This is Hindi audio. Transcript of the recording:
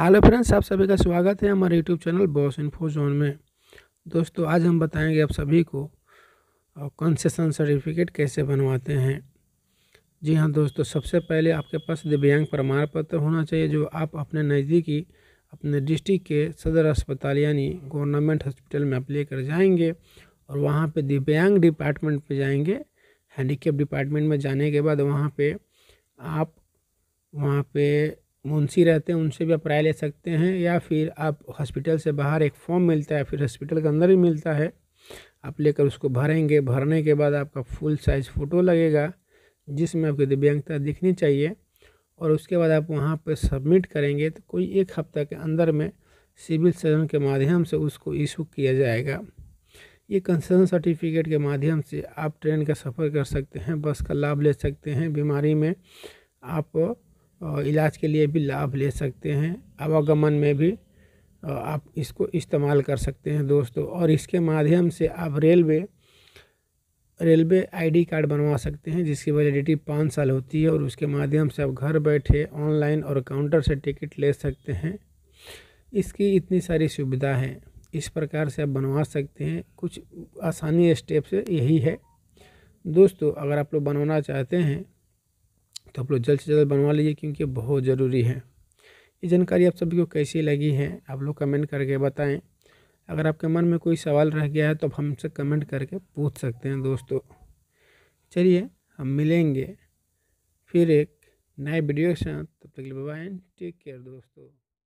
हेलो फ्रेंड्स आप सभी का स्वागत है हमारे YouTube channel Boss Info Zone में दोस्तों आज हम बताएंगे आप सभी को कंसेशन सर्टिफिकेट कैसे बनवाते हैं जी हाँ दोस्तों सबसे पहले आपके पास दिव्यांग प्रमाण पत्र होना चाहिए जो आप अपने नज़दीकी अपने डिस्ट्रिक्ट के सदर अस्पताल यानी गवर्नमेंट हॉस्पिटल में आप लेकर जाएंगे और वहाँ पे दिव्यांग डिपार्टमेंट पे जाएंगे हैंडीकेप डिपार्टमेंट में जाने के बाद वहाँ पे आप वहाँ पे मुंशी रहते हैं उनसे भी आप राय ले सकते हैं या फिर आप हॉस्पिटल से बाहर एक फॉर्म मिलता है फिर हॉस्पिटल के अंदर ही मिलता है आप लेकर उसको भरेंगे भरने के बाद आपका फुल साइज़ फ़ोटो लगेगा जिसमें आपकी दिव्यांगता दिखनी चाहिए और उसके बाद आप वहाँ पर सबमिट करेंगे तो कोई एक हफ्ता के अंदर में सिविल सर्जन के माध्यम से उसको इशू किया जाएगा ये कंसर्न सर्टिफिकेट के माध्यम से आप ट्रेन का सफ़र कर सकते हैं बस का लाभ ले सकते हैं बीमारी में आप और इलाज के लिए भी लाभ ले सकते हैं आवागमन में भी आप इसको इस्तेमाल कर सकते हैं दोस्तों और इसके माध्यम से आप रेलवे रेलवे आईडी कार्ड बनवा सकते हैं जिसकी वैलिडिटी पाँच साल होती है और उसके माध्यम से आप घर बैठे ऑनलाइन और काउंटर से टिकट ले सकते हैं इसकी इतनी सारी सुविधा है इस प्रकार से आप बनवा सकते हैं कुछ आसानी स्टेप से यही है दोस्तों अगर आप लोग बनवाना चाहते हैं तो आप लोग जल्द से जल्द बनवा लीजिए क्योंकि बहुत ज़रूरी है ये जानकारी आप सभी को कैसी लगी है आप लोग कमेंट करके बताएं अगर आपके मन में कोई सवाल रह गया है तो आप हमसे कमेंट करके पूछ सकते हैं दोस्तों चलिए हम मिलेंगे फिर एक नए वीडियो के साथ तब तक के लिए बाय टेक केयर दोस्तों